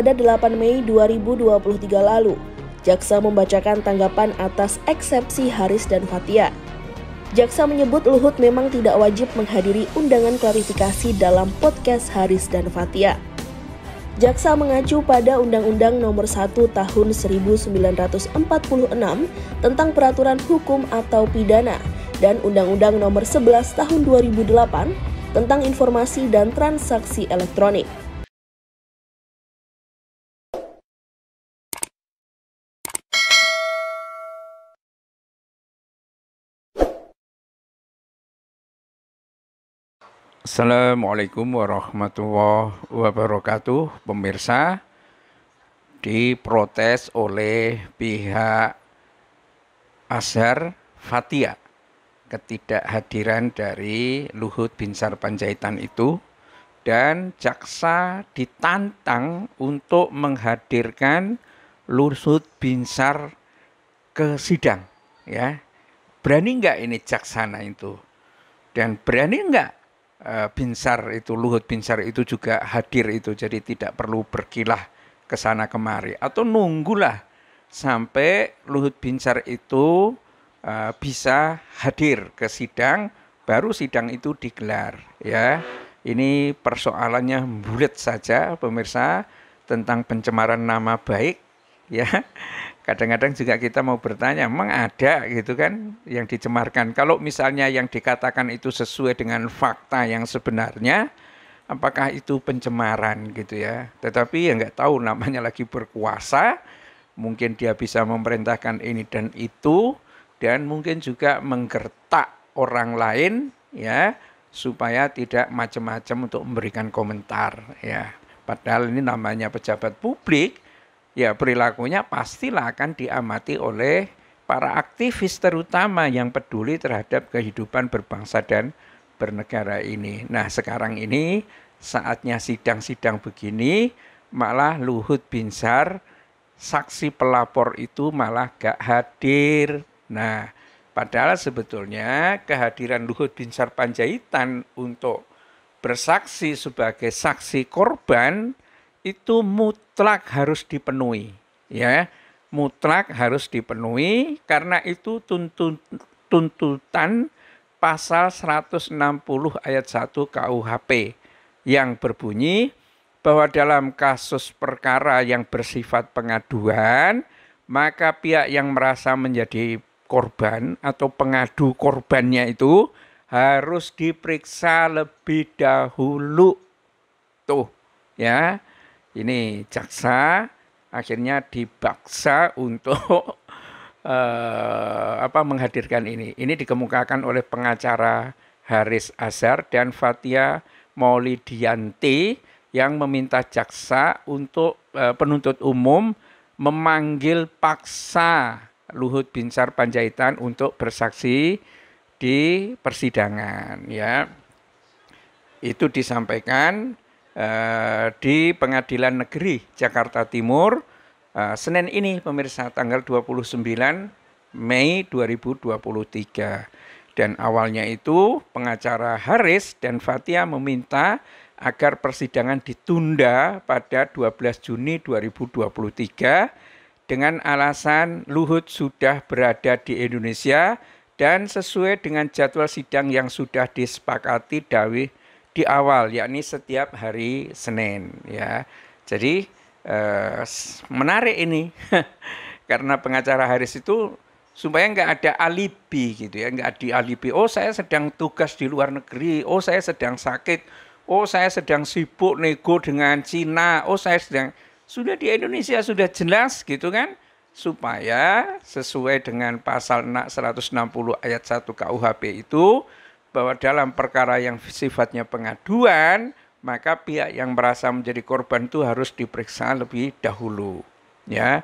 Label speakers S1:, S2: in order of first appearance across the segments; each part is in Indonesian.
S1: pada 8 Mei 2023 lalu. Jaksa membacakan tanggapan atas eksepsi Haris dan Fatia. Jaksa menyebut Luhut memang tidak wajib menghadiri undangan klarifikasi dalam podcast Haris dan Fatia. Jaksa mengacu pada Undang-Undang Nomor 1 Tahun 1946 tentang Peraturan Hukum atau Pidana dan Undang-Undang Nomor 11 Tahun 2008 tentang Informasi dan Transaksi Elektronik. Assalamualaikum warahmatullahi wabarakatuh Pemirsa diprotes oleh pihak Azhar Fatia ketidakhadiran dari Luhut Binsar Panjaitan itu dan jaksa ditantang untuk menghadirkan Luhut Binsar ke sidang ya berani enggak ini jaksana itu dan berani enggak Eh, Binsar itu Luhut Binsar itu juga hadir itu jadi tidak perlu berkilah ke sana kemari atau nunggulah sampai Luhut Binsar itu eh, bisa hadir ke sidang baru sidang itu digelar ya ini persoalannya bulat saja pemirsa tentang pencemaran nama baik ya kadang-kadang juga kita mau bertanya memang ada gitu kan yang dicemarkan kalau misalnya yang dikatakan itu sesuai dengan fakta yang sebenarnya apakah itu pencemaran gitu ya tetapi ya nggak tahu namanya lagi berkuasa mungkin dia bisa memerintahkan ini dan itu dan mungkin juga menggertak orang lain ya supaya tidak macam-macam untuk memberikan komentar ya padahal ini namanya pejabat publik ya perilakunya pastilah akan diamati oleh para aktivis terutama yang peduli terhadap kehidupan berbangsa dan bernegara ini. Nah, sekarang ini saatnya sidang-sidang begini malah Luhut Binsar saksi pelapor itu malah gak hadir. Nah, padahal sebetulnya kehadiran Luhut Binsar Panjaitan untuk bersaksi sebagai saksi korban itu mutlak harus dipenuhi ya mutlak harus dipenuhi karena itu tuntutan pasal 160 ayat 1 KUHP yang berbunyi bahwa dalam kasus perkara yang bersifat pengaduan maka pihak yang merasa menjadi korban atau pengadu korbannya itu harus diperiksa lebih dahulu tuh ya ini jaksa akhirnya dibaksa untuk eh, apa menghadirkan ini. Ini dikemukakan oleh pengacara Haris Azhar dan Fatia Maulidianti yang meminta jaksa untuk eh, penuntut umum memanggil paksa Luhut Binsar Panjaitan untuk bersaksi di persidangan ya. Itu disampaikan Eh, di Pengadilan Negeri Jakarta Timur eh, Senin ini pemirsa tanggal 29 Mei 2023. Dan awalnya itu pengacara Haris dan Fatia meminta agar persidangan ditunda pada 12 Juni 2023 dengan alasan Luhut sudah berada di Indonesia dan sesuai dengan jadwal sidang yang sudah disepakati dari di awal yakni setiap hari Senin ya. Jadi eh, menarik ini karena pengacara Haris itu supaya nggak ada alibi gitu ya, nggak di alibi. Oh saya sedang tugas di luar negeri, oh saya sedang sakit, oh saya sedang sibuk nego dengan Cina, oh saya sedang sudah di Indonesia sudah jelas gitu kan supaya sesuai dengan pasal 160 ayat 1 KUHP itu bahwa dalam perkara yang sifatnya pengaduan, maka pihak yang merasa menjadi korban itu harus diperiksa lebih dahulu. Ya,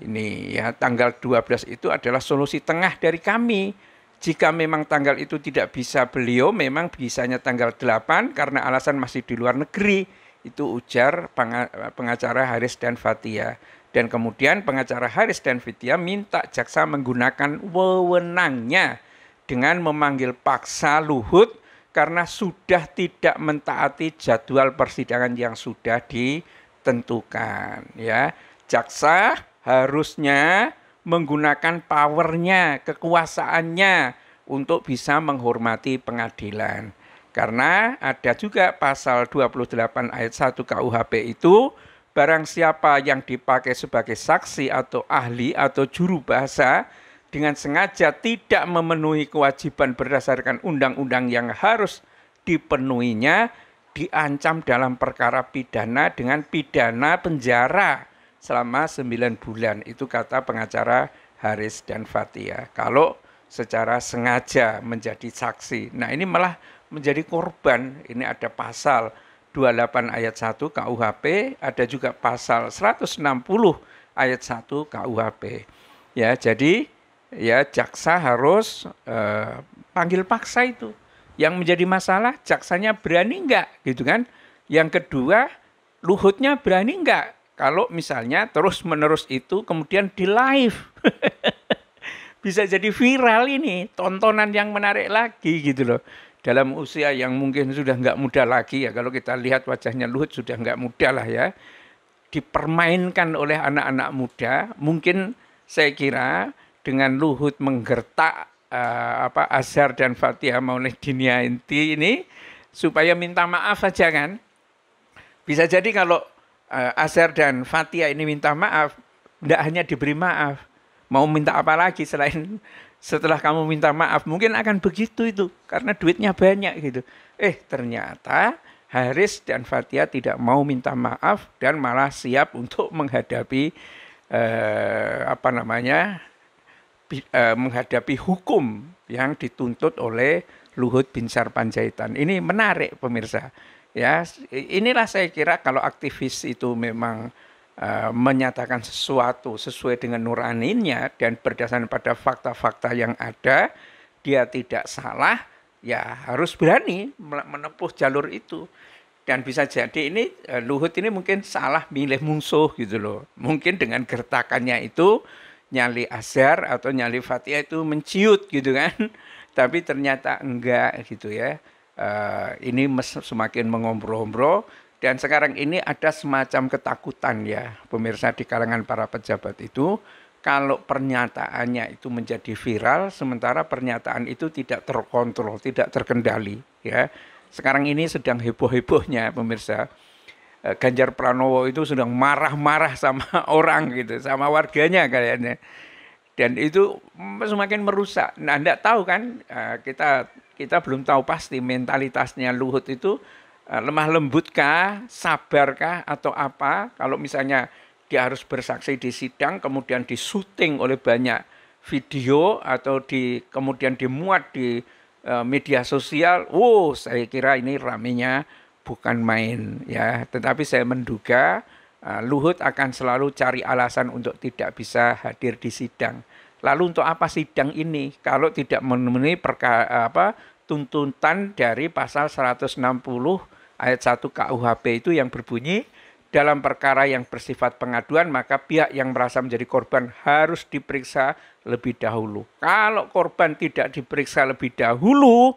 S1: ini ya tanggal 12 itu adalah solusi tengah dari kami. Jika memang tanggal itu tidak bisa beliau, memang bisanya tanggal 8 karena alasan masih di luar negeri. Itu ujar pengacara Haris dan Fatia. Dan kemudian pengacara Haris dan Fitia minta jaksa menggunakan wewenangnya dengan memanggil paksa Luhut karena sudah tidak mentaati jadwal persidangan yang sudah ditentukan ya. Jaksa harusnya menggunakan powernya, kekuasaannya untuk bisa menghormati pengadilan. Karena ada juga pasal 28 ayat 1 KUHP itu barang siapa yang dipakai sebagai saksi atau ahli atau juru bahasa dengan sengaja tidak memenuhi kewajiban berdasarkan undang-undang yang harus dipenuhinya diancam dalam perkara pidana dengan pidana penjara selama 9 bulan. Itu kata pengacara Haris dan Fatia. Kalau secara sengaja menjadi saksi. Nah, ini malah menjadi korban. Ini ada pasal 28 ayat 1 KUHP, ada juga pasal 160 ayat 1 KUHP. Ya, jadi ya jaksa harus eh, panggil paksa itu. Yang menjadi masalah jaksanya berani enggak gitu kan. Yang kedua luhutnya berani enggak kalau misalnya terus menerus itu kemudian di live. Bisa jadi viral ini, tontonan yang menarik lagi gitu loh. Dalam usia yang mungkin sudah enggak muda lagi ya, kalau kita lihat wajahnya Luhut sudah enggak muda lah ya. Dipermainkan oleh anak-anak muda, mungkin saya kira dengan luhut menggertak uh, apa Azhar dan Fatihah Maulid Dinia Inti ini supaya minta maaf saja kan. Bisa jadi kalau uh, Azhar dan Fatihah ini minta maaf, tidak hanya diberi maaf, mau minta apa lagi selain setelah kamu minta maaf mungkin akan begitu itu karena duitnya banyak gitu. Eh ternyata Haris dan Fatia tidak mau minta maaf dan malah siap untuk menghadapi eh, apa namanya E, menghadapi hukum yang dituntut oleh Luhut Binsar Panjaitan. Ini menarik pemirsa. Ya, inilah saya kira kalau aktivis itu memang uh, menyatakan sesuatu sesuai dengan nuraninya dan berdasarkan pada fakta-fakta yang ada, dia tidak salah, ya harus berani menempuh jalur itu. Dan bisa jadi ini e, Luhut ini mungkin salah milih musuh gitu loh. Mungkin dengan gertakannya itu nyali azhar atau nyali fatihah itu menciut gitu kan. Tapi ternyata enggak gitu ya. Uh, ini semakin mengombro-ombro dan sekarang ini ada semacam ketakutan ya pemirsa di kalangan para pejabat itu kalau pernyataannya itu menjadi viral sementara pernyataan itu tidak terkontrol, tidak terkendali ya. Sekarang ini sedang heboh-hebohnya pemirsa Eh, Ganjar Pranowo itu sedang marah-marah sama orang gitu, sama warganya kayaknya. Dan itu semakin merusak. Nah, enggak tahu kan eh, kita kita belum tahu pasti mentalitasnya Luhut itu eh, lemah lembutkah, sabarkah atau apa? Kalau misalnya dia harus bersaksi di sidang kemudian disuting oleh banyak video atau di kemudian dimuat di media sosial, wow saya kira ini ramenya bukan main ya, tetapi saya menduga uh, Luhut akan selalu cari alasan untuk tidak bisa hadir di sidang. Lalu untuk apa sidang ini kalau tidak memenuhi perka, uh, apa tuntutan dari pasal 160 ayat 1 KUHP itu yang berbunyi dalam perkara yang bersifat pengaduan maka pihak yang merasa menjadi korban harus diperiksa lebih dahulu. Kalau korban tidak diperiksa lebih dahulu,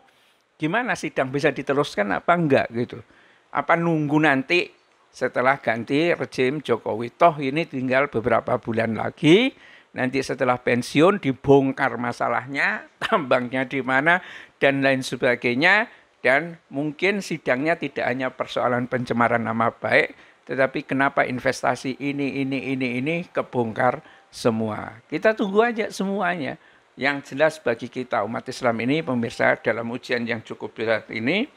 S1: gimana sidang bisa diteruskan apa enggak gitu apa nunggu nanti setelah ganti rejim Jokowi. Toh ini tinggal beberapa bulan lagi. Nanti setelah pensiun dibongkar masalahnya, tambangnya di mana dan lain sebagainya dan mungkin sidangnya tidak hanya persoalan pencemaran nama baik, tetapi kenapa investasi ini ini ini ini kebongkar semua. Kita tunggu aja semuanya. Yang jelas bagi kita umat Islam ini pemirsa dalam ujian yang cukup berat ini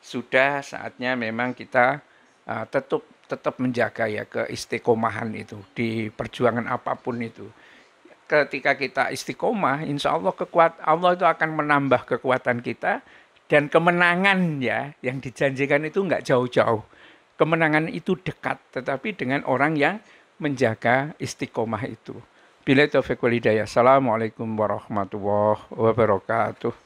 S1: sudah saatnya memang kita uh, eh, tetap tetap menjaga ya ke istiqomahan itu di perjuangan apapun itu. Ketika kita istiqomah, insya Allah kekuat Allah itu akan menambah kekuatan kita dan kemenangan ya yang dijanjikan itu nggak jauh-jauh. Kemenangan itu dekat, tetapi dengan orang yang menjaga istiqomah itu. Bila taufiq walidayah. Assalamualaikum warahmatullah wabarakatuh.